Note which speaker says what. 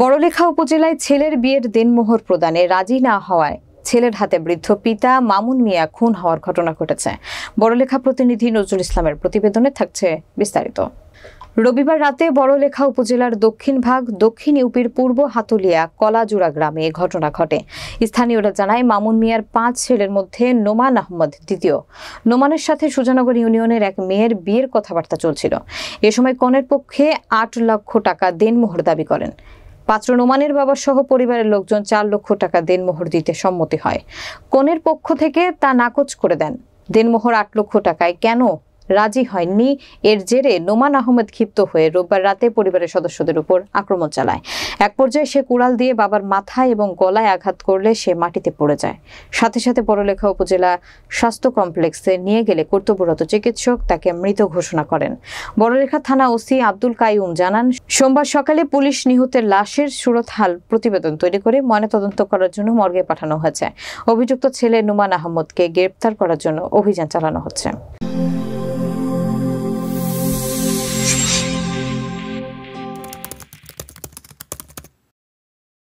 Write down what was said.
Speaker 1: বড়লেখা উপজেলায় ছেলের বিয়ের দেনমোহর প্রদানে রাজি না হওয়ায় ছেলের হাতে বৃদ্ধ পিতা মামুন মিয়া খুন হওয়ার ঘটনা ঘটেছে বড়লেখা প্রতিনিধি নজরুল ইসলামের প্রতিবেদনে থাকছে বিস্তারিত রবিবার রাতে বড়লেখা উপজেলার দক্ষিণ ভাগ দক্ষিণ ইউপির পূর্ব হাতুলিয়া কলাজুড়া গ্রামে ঘটনা ঘটে স্থানীয়রা জানায় মামুন মিয়ার পাঁচ ছেলের মধ্যে নোমান আহমদ দ্বিতীয় নোমানের সাথে সুজানগর ইউনিয়নের এক মেয়ের বিয়ের কথাবার্তা চলছিল এ সময় কনের পক্ষে আট লক্ষ টাকা দেনমোহর দাবি করেন পাত্র নোমানের বাবা সহ পরিবারের লোকজন চার লক্ষ টাকা দেনমোহর দিতে সম্মতি হয় কনের পক্ষ থেকে তা নাকচ করে দেন দেনমোহর আট লক্ষ টাকায় কেন রাজি হয়নি এর জেরে নোমান আহমেদ ক্ষিপ্ত হয়ে রোববার রাতে পরিবারের সদস্যদের উপর আক্রমণ চালায় এক পর্যায়ে সে কুড়াল দিয়ে বাবার মাথায় এবং গলায় আঘাত করলে সে মাটিতে পড়ে যায় সাথে সাথে পরলেখা উপজেলা স্বাস্থ্য কমপ্লেক্সে নিয়ে গেলে কর্তব্যরত চিকিৎসক তাকে মৃত ঘোষণা করেন বড়লেখা থানা ওসি আব্দুল কাইম জানান সোমবার সকালে পুলিশ নিহতের লাশের সুরতহাল প্রতিবেদন তৈরি করে ময়নাতদন্ত করার জন্য মর্গে পাঠানো হয়েছে অভিযুক্ত ছেলে নোমান আহমদকে গ্রেপ্তার করার জন্য অভিযান চালানো হচ্ছে